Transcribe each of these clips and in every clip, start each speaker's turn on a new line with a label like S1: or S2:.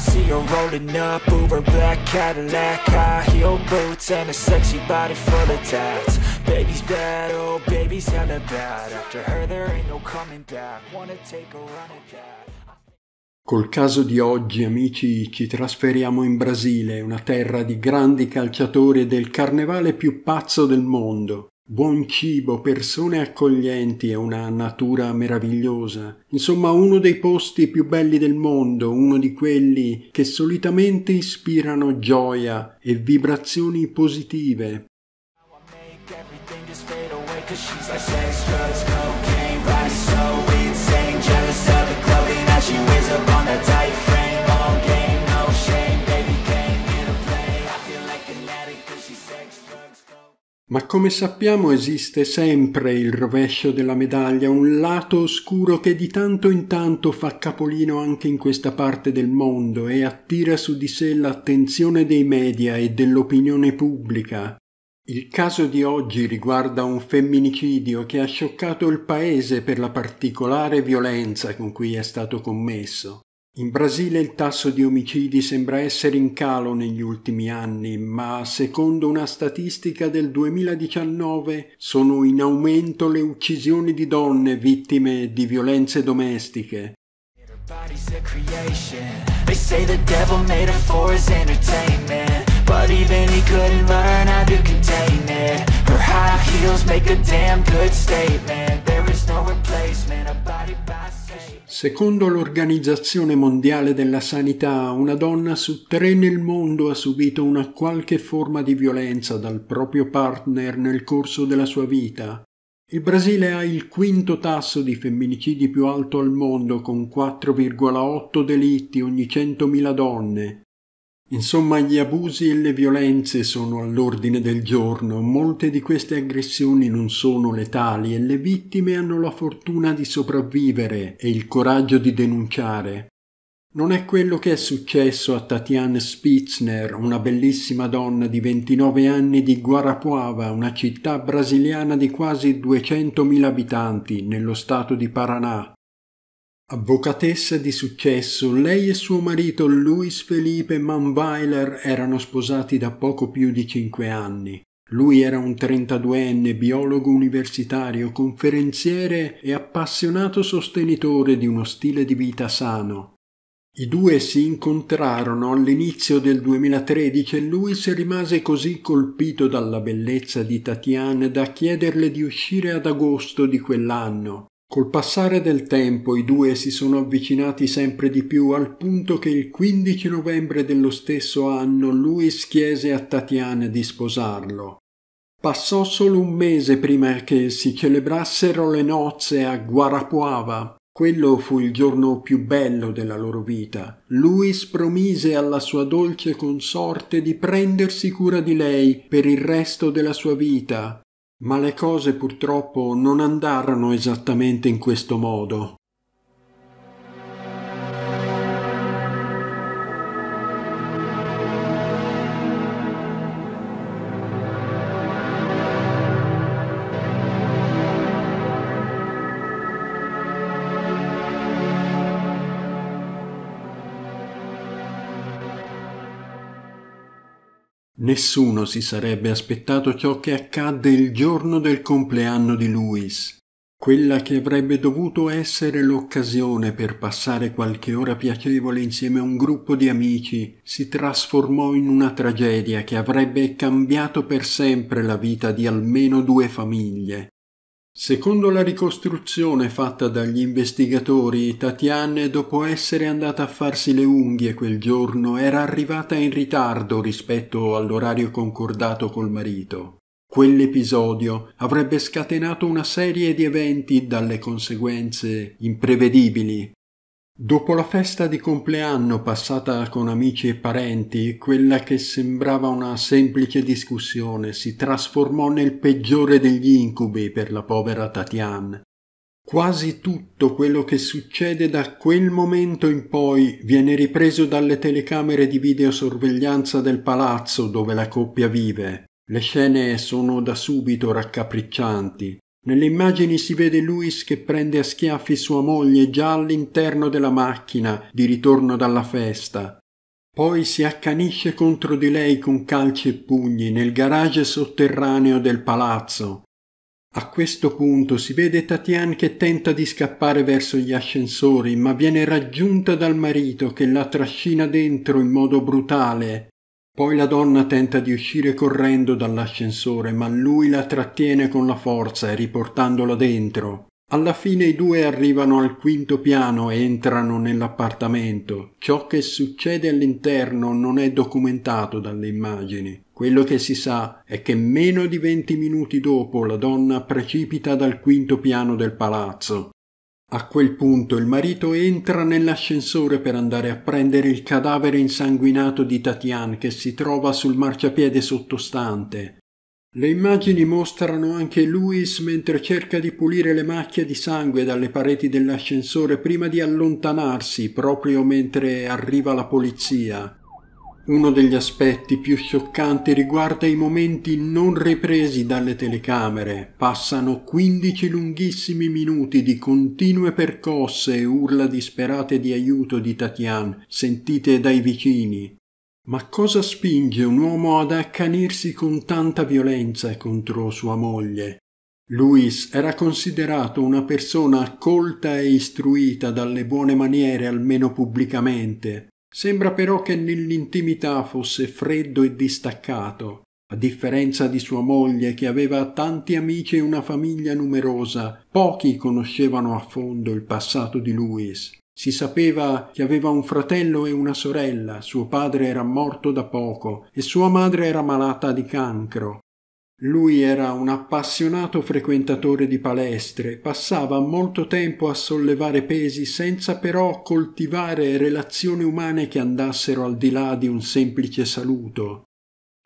S1: see her rolling up Uber black Cadillac High heel boots and a sexy body full of tats Baby's bad, oh baby's hella bad After her there ain't no coming back Wanna take a run at that Col caso di oggi, amici, ci trasferiamo in Brasile, una terra di grandi calciatori e del carnevale più pazzo del mondo buon cibo, persone accoglienti e una natura meravigliosa. Insomma, uno dei posti più belli del mondo, uno di quelli che solitamente ispirano gioia e vibrazioni positive. Ma come sappiamo esiste sempre il rovescio della medaglia, un lato oscuro che di tanto in tanto fa capolino anche in questa parte del mondo e attira su di sé l'attenzione dei media e dell'opinione pubblica. Il caso di oggi riguarda un femminicidio che ha scioccato il paese per la particolare violenza con cui è stato commesso. In Brasile il tasso di omicidi sembra essere in calo negli ultimi anni, ma secondo una statistica del 2019 sono in aumento le uccisioni di donne vittime di violenze domestiche. Her high heels make a damn good statement. There is no replacement, a body by Secondo l'Organizzazione Mondiale della Sanità, una donna su tre nel mondo ha subito una qualche forma di violenza dal proprio partner nel corso della sua vita. Il Brasile ha il quinto tasso di femminicidi più alto al mondo, con 4,8 delitti ogni 100.000 donne. Insomma, gli abusi e le violenze sono all'ordine del giorno, molte di queste aggressioni non sono letali e le vittime hanno la fortuna di sopravvivere e il coraggio di denunciare. Non è quello che è successo a Tatiane Spitzner, una bellissima donna di 29 anni di Guarapuava, una città brasiliana di quasi 200.000 abitanti, nello stato di Paraná, Avvocatessa di successo, lei e suo marito Luis Felipe Manweiler erano sposati da poco più di cinque anni. Lui era un 32enne biologo universitario, conferenziere e appassionato sostenitore di uno stile di vita sano. I due si incontrarono all'inizio del 2013 e Luis rimase così colpito dalla bellezza di Tatiane da chiederle di uscire ad agosto di quell'anno. Col passare del tempo i due si sono avvicinati sempre di più al punto che il 15 novembre dello stesso anno Louis chiese a Tatiana di sposarlo. Passò solo un mese prima che si celebrassero le nozze a Guarapuava. Quello fu il giorno più bello della loro vita. Louis promise alla sua dolce consorte di prendersi cura di lei per il resto della sua vita, ma le cose purtroppo non andarono esattamente in questo modo. Nessuno si sarebbe aspettato ciò che accadde il giorno del compleanno di Louis, quella che avrebbe dovuto essere l'occasione per passare qualche ora piacevole insieme a un gruppo di amici, si trasformò in una tragedia che avrebbe cambiato per sempre la vita di almeno due famiglie, Secondo la ricostruzione fatta dagli investigatori, Tatiane, dopo essere andata a farsi le unghie quel giorno, era arrivata in ritardo rispetto all'orario concordato col marito. Quell'episodio avrebbe scatenato una serie di eventi dalle conseguenze imprevedibili Dopo la festa di compleanno passata con amici e parenti, quella che sembrava una semplice discussione si trasformò nel peggiore degli incubi per la povera Tatiane. Quasi tutto quello che succede da quel momento in poi viene ripreso dalle telecamere di videosorveglianza del palazzo dove la coppia vive. Le scene sono da subito raccapriccianti. Nelle immagini si vede Luis che prende a schiaffi sua moglie già all'interno della macchina di ritorno dalla festa. Poi si accanisce contro di lei con calci e pugni nel garage sotterraneo del palazzo. A questo punto si vede Tatian che tenta di scappare verso gli ascensori, ma viene raggiunta dal marito che la trascina dentro in modo brutale poi la donna tenta di uscire correndo dall'ascensore, ma lui la trattiene con la forza, e riportandola dentro. Alla fine i due arrivano al quinto piano e entrano nell'appartamento. Ciò che succede all'interno non è documentato dalle immagini. Quello che si sa è che meno di venti minuti dopo la donna precipita dal quinto piano del palazzo. A quel punto il marito entra nell'ascensore per andare a prendere il cadavere insanguinato di Tatian che si trova sul marciapiede sottostante. Le immagini mostrano anche Louis mentre cerca di pulire le macchie di sangue dalle pareti dell'ascensore prima di allontanarsi proprio mentre arriva la polizia. Uno degli aspetti più scioccanti riguarda i momenti non ripresi dalle telecamere. Passano 15 lunghissimi minuti di continue percosse e urla disperate di aiuto di Tatian, sentite dai vicini. Ma cosa spinge un uomo ad accanirsi con tanta violenza contro sua moglie? Luis era considerato una persona accolta e istruita dalle buone maniere almeno pubblicamente, Sembra però che nell'intimità fosse freddo e distaccato, a differenza di sua moglie che aveva tanti amici e una famiglia numerosa, pochi conoscevano a fondo il passato di Louis. Si sapeva che aveva un fratello e una sorella, suo padre era morto da poco e sua madre era malata di cancro. Lui era un appassionato frequentatore di palestre, passava molto tempo a sollevare pesi senza però coltivare relazioni umane che andassero al di là di un semplice saluto.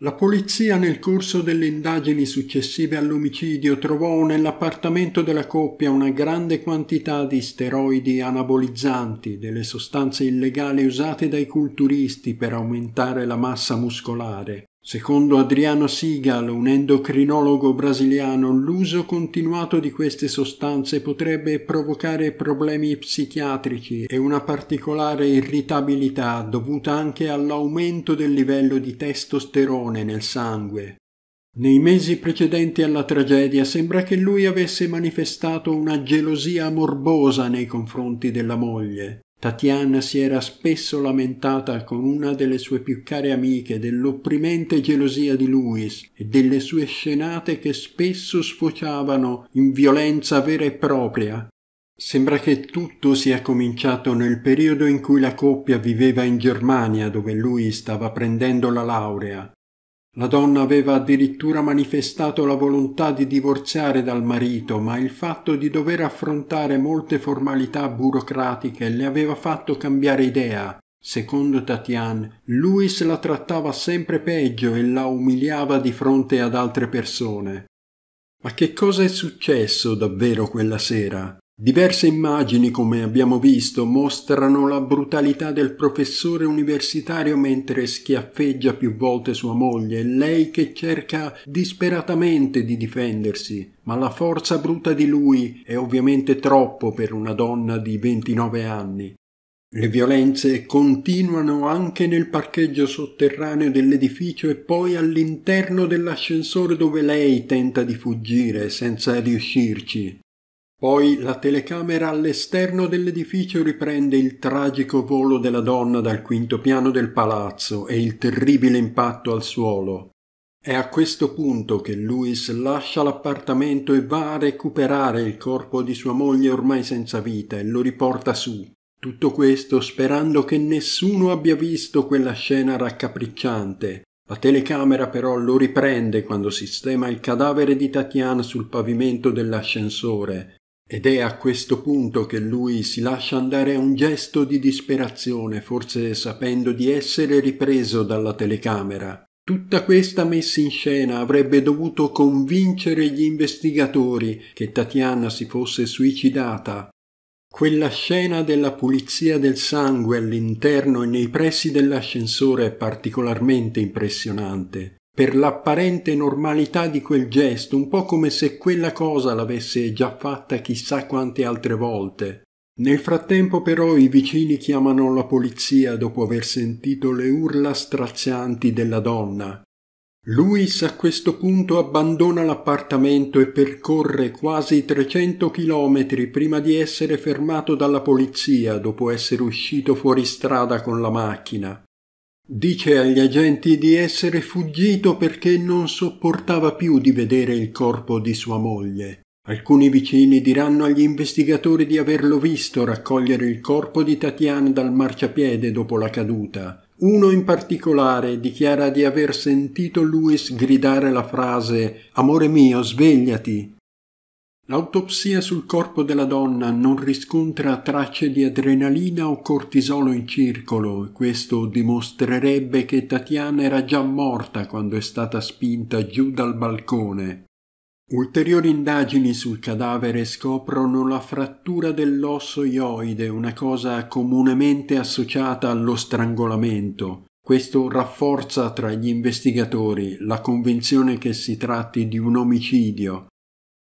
S1: La polizia nel corso delle indagini successive all'omicidio trovò nell'appartamento della coppia una grande quantità di steroidi anabolizzanti, delle sostanze illegali usate dai culturisti per aumentare la massa muscolare. Secondo Adriano Sigal, un endocrinologo brasiliano, l'uso continuato di queste sostanze potrebbe provocare problemi psichiatrici e una particolare irritabilità dovuta anche all'aumento del livello di testosterone nel sangue. Nei mesi precedenti alla tragedia sembra che lui avesse manifestato una gelosia morbosa nei confronti della moglie. Tatiana si era spesso lamentata con una delle sue più care amiche dell'opprimente gelosia di Louis e delle sue scenate che spesso sfociavano in violenza vera e propria. Sembra che tutto sia cominciato nel periodo in cui la coppia viveva in Germania dove lui stava prendendo la laurea la donna aveva addirittura manifestato la volontà di divorziare dal marito, ma il fatto di dover affrontare molte formalità burocratiche le aveva fatto cambiare idea. Secondo Tatian, Louis la trattava sempre peggio e la umiliava di fronte ad altre persone. Ma che cosa è successo davvero quella sera? Diverse immagini, come abbiamo visto, mostrano la brutalità del professore universitario mentre schiaffeggia più volte sua moglie, e lei che cerca disperatamente di difendersi, ma la forza bruta di lui è ovviamente troppo per una donna di 29 anni. Le violenze continuano anche nel parcheggio sotterraneo dell'edificio e poi all'interno dell'ascensore dove lei tenta di fuggire senza riuscirci, poi la telecamera all'esterno dell'edificio riprende il tragico volo della donna dal quinto piano del palazzo e il terribile impatto al suolo. È a questo punto che Louis lascia l'appartamento e va a recuperare il corpo di sua moglie ormai senza vita e lo riporta su. Tutto questo sperando che nessuno abbia visto quella scena raccapricciante. La telecamera però lo riprende quando sistema il cadavere di Tatiana sul pavimento dell'ascensore ed è a questo punto che lui si lascia andare a un gesto di disperazione, forse sapendo di essere ripreso dalla telecamera. Tutta questa messa in scena avrebbe dovuto convincere gli investigatori che Tatiana si fosse suicidata. Quella scena della pulizia del sangue all'interno e nei pressi dell'ascensore è particolarmente impressionante per l'apparente normalità di quel gesto, un po' come se quella cosa l'avesse già fatta chissà quante altre volte. Nel frattempo però i vicini chiamano la polizia dopo aver sentito le urla strazianti della donna. Luis a questo punto abbandona l'appartamento e percorre quasi 300 chilometri prima di essere fermato dalla polizia dopo essere uscito fuori strada con la macchina. Dice agli agenti di essere fuggito perché non sopportava più di vedere il corpo di sua moglie. Alcuni vicini diranno agli investigatori di averlo visto raccogliere il corpo di Tatiana dal marciapiede dopo la caduta. Uno in particolare dichiara di aver sentito Louis gridare la frase Amore mio, svegliati, L'autopsia sul corpo della donna non riscontra tracce di adrenalina o cortisolo in circolo e questo dimostrerebbe che Tatiana era già morta quando è stata spinta giù dal balcone. Ulteriori indagini sul cadavere scoprono la frattura dell'osso ioide, una cosa comunemente associata allo strangolamento. Questo rafforza tra gli investigatori la convinzione che si tratti di un omicidio,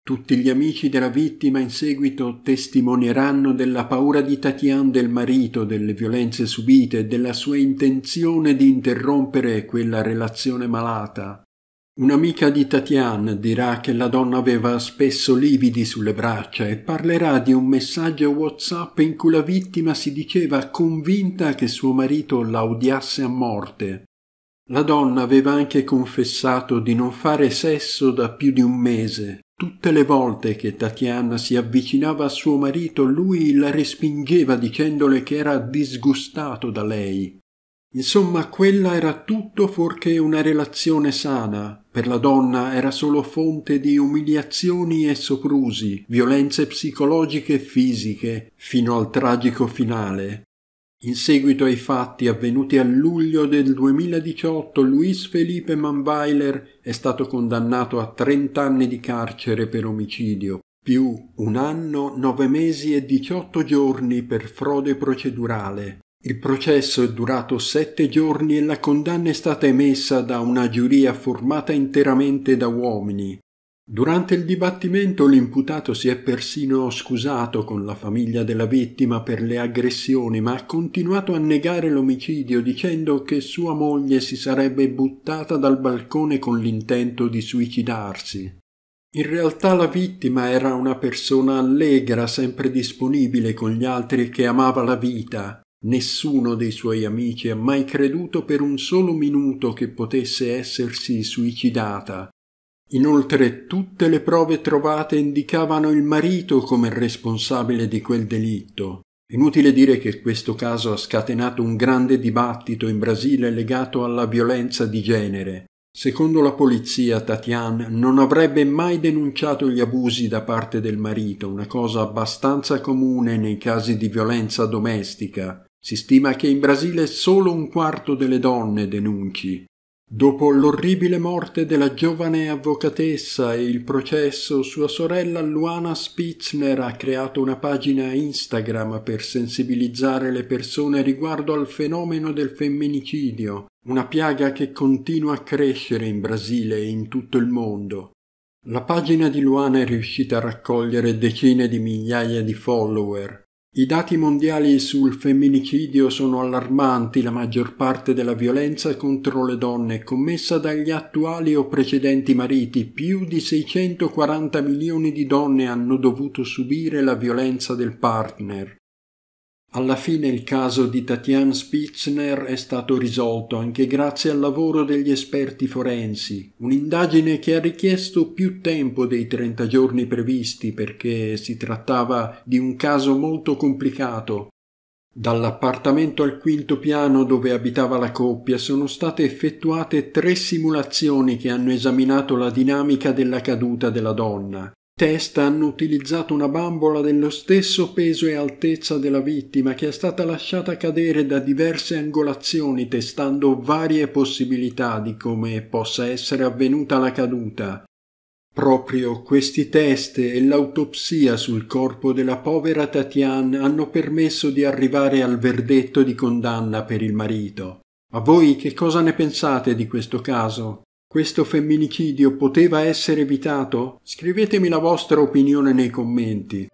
S1: tutti gli amici della vittima in seguito testimonieranno della paura di Tatian del marito, delle violenze subite e della sua intenzione di interrompere quella relazione malata. Un'amica di Tatian dirà che la donna aveva spesso lividi sulle braccia e parlerà di un messaggio WhatsApp in cui la vittima si diceva convinta che suo marito la odiasse a morte. La donna aveva anche confessato di non fare sesso da più di un mese, Tutte le volte che Tatiana si avvicinava a suo marito, lui la respingeva dicendole che era disgustato da lei. Insomma, quella era tutto fuorché una relazione sana. Per la donna era solo fonte di umiliazioni e soprusi, violenze psicologiche e fisiche, fino al tragico finale. In seguito ai fatti avvenuti a luglio del 2018, Luis Felipe Manweiler è stato condannato a 30 anni di carcere per omicidio, più un anno, nove mesi e 18 giorni per frode procedurale. Il processo è durato sette giorni e la condanna è stata emessa da una giuria formata interamente da uomini, Durante il dibattimento l'imputato si è persino scusato con la famiglia della vittima per le aggressioni, ma ha continuato a negare l'omicidio dicendo che sua moglie si sarebbe buttata dal balcone con l'intento di suicidarsi. In realtà la vittima era una persona allegra, sempre disponibile con gli altri che amava la vita. Nessuno dei suoi amici ha mai creduto per un solo minuto che potesse essersi suicidata. Inoltre tutte le prove trovate indicavano il marito come responsabile di quel delitto. Inutile dire che questo caso ha scatenato un grande dibattito in Brasile legato alla violenza di genere. Secondo la polizia, Tatian non avrebbe mai denunciato gli abusi da parte del marito, una cosa abbastanza comune nei casi di violenza domestica. Si stima che in Brasile solo un quarto delle donne denunci. Dopo l'orribile morte della giovane avvocatessa e il processo, sua sorella Luana Spitzner ha creato una pagina Instagram per sensibilizzare le persone riguardo al fenomeno del femminicidio, una piaga che continua a crescere in Brasile e in tutto il mondo. La pagina di Luana è riuscita a raccogliere decine di migliaia di follower, i dati mondiali sul femminicidio sono allarmanti, la maggior parte della violenza contro le donne è commessa dagli attuali o precedenti mariti, più di 640 milioni di donne hanno dovuto subire la violenza del partner. Alla fine il caso di Tatian Spitzner è stato risolto anche grazie al lavoro degli esperti forensi, un'indagine che ha richiesto più tempo dei 30 giorni previsti perché si trattava di un caso molto complicato. Dall'appartamento al quinto piano dove abitava la coppia sono state effettuate tre simulazioni che hanno esaminato la dinamica della caduta della donna testa hanno utilizzato una bambola dello stesso peso e altezza della vittima che è stata lasciata cadere da diverse angolazioni testando varie possibilità di come possa essere avvenuta la caduta. Proprio questi test e l'autopsia sul corpo della povera Tatiane hanno permesso di arrivare al verdetto di condanna per il marito. A voi che cosa ne pensate di questo caso? Questo femminicidio poteva essere evitato? Scrivetemi la vostra opinione nei commenti.